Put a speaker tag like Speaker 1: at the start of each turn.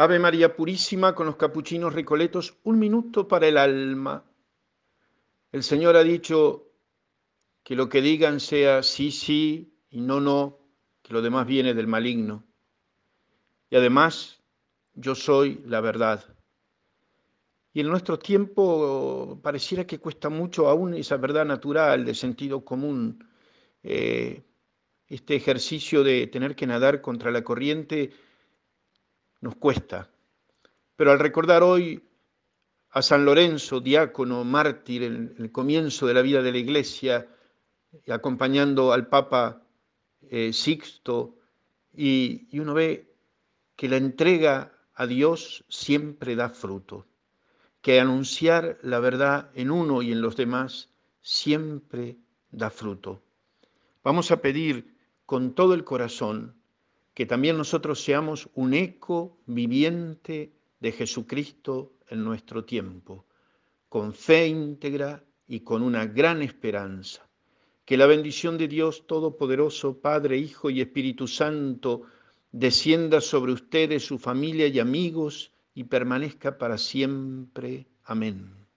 Speaker 1: Ave María Purísima con los capuchinos recoletos, un minuto para el alma. El Señor ha dicho que lo que digan sea sí, sí y no, no, que lo demás viene del maligno. Y además, yo soy la verdad. Y en nuestro tiempo pareciera que cuesta mucho aún esa verdad natural de sentido común, eh, este ejercicio de tener que nadar contra la corriente nos cuesta. Pero al recordar hoy a San Lorenzo, diácono, mártir, en el comienzo de la vida de la Iglesia, acompañando al Papa eh, Sixto, y, y uno ve que la entrega a Dios siempre da fruto, que anunciar la verdad en uno y en los demás siempre da fruto. Vamos a pedir con todo el corazón que también nosotros seamos un eco viviente de Jesucristo en nuestro tiempo, con fe íntegra y con una gran esperanza. Que la bendición de Dios Todopoderoso, Padre, Hijo y Espíritu Santo, descienda sobre ustedes, su familia y amigos, y permanezca para siempre. Amén.